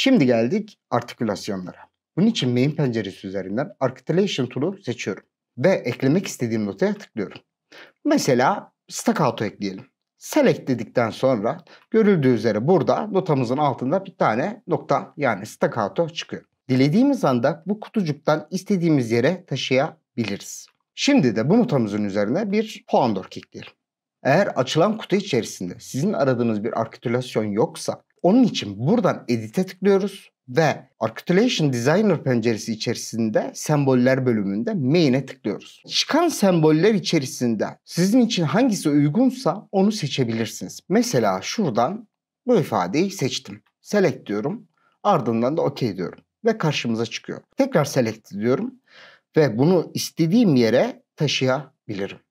Şimdi geldik artikülasyonlara. Bunun için main penceresi üzerinden articulation tool'u seçiyorum. Ve eklemek istediğim notaya tıklıyorum. Mesela staccato ekleyelim. Select dedikten sonra görüldüğü üzere burada notamızın altında bir tane nokta yani staccato çıkıyor. Dilediğimiz anda bu kutucuktan istediğimiz yere taşıyabiliriz. Şimdi de bu notamızın üzerine bir puan dork ekleyelim. Eğer açılan kutu içerisinde sizin aradığınız bir artikülasyon yoksa onun için buradan edit'e tıklıyoruz ve Articulation Designer penceresi içerisinde semboller bölümünde main'e tıklıyoruz. Çıkan semboller içerisinde sizin için hangisi uygunsa onu seçebilirsiniz. Mesela şuradan bu ifadeyi seçtim. Select diyorum. Ardından da okey diyorum. Ve karşımıza çıkıyor. Tekrar select diyorum. Ve bunu istediğim yere taşıyabilirim.